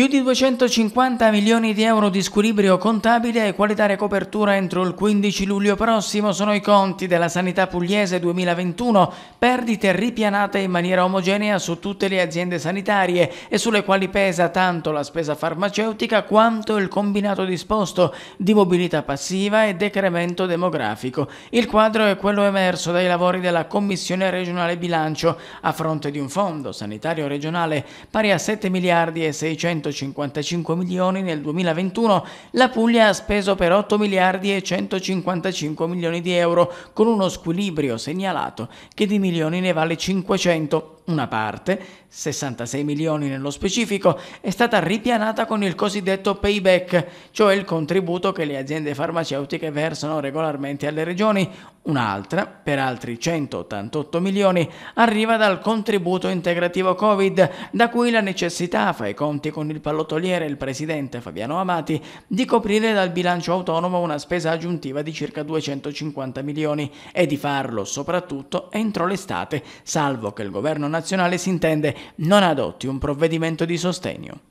Più di 250 milioni di euro di squilibrio contabile e qualità copertura entro il 15 luglio prossimo sono i conti della sanità pugliese 2021, perdite ripianate in maniera omogenea su tutte le aziende sanitarie e sulle quali pesa tanto la spesa farmaceutica quanto il combinato disposto di mobilità passiva e decremento demografico. Il quadro è quello emerso dai lavori della Commissione regionale bilancio a fronte di un fondo sanitario regionale pari a 7 miliardi e 600 155 milioni nel 2021, la Puglia ha speso per 8 miliardi e 155 milioni di euro, con uno squilibrio segnalato che di milioni ne vale 500 una parte, 66 milioni nello specifico, è stata ripianata con il cosiddetto payback, cioè il contributo che le aziende farmaceutiche versano regolarmente alle regioni. Un'altra, per altri 188 milioni, arriva dal contributo integrativo Covid, da cui la necessità, fa i conti con il pallottoliere e il presidente Fabiano Amati, di coprire dal bilancio autonomo una spesa aggiuntiva di circa 250 milioni e di farlo soprattutto entro l'estate, salvo che il governo nazionale si intende non adotti un provvedimento di sostegno.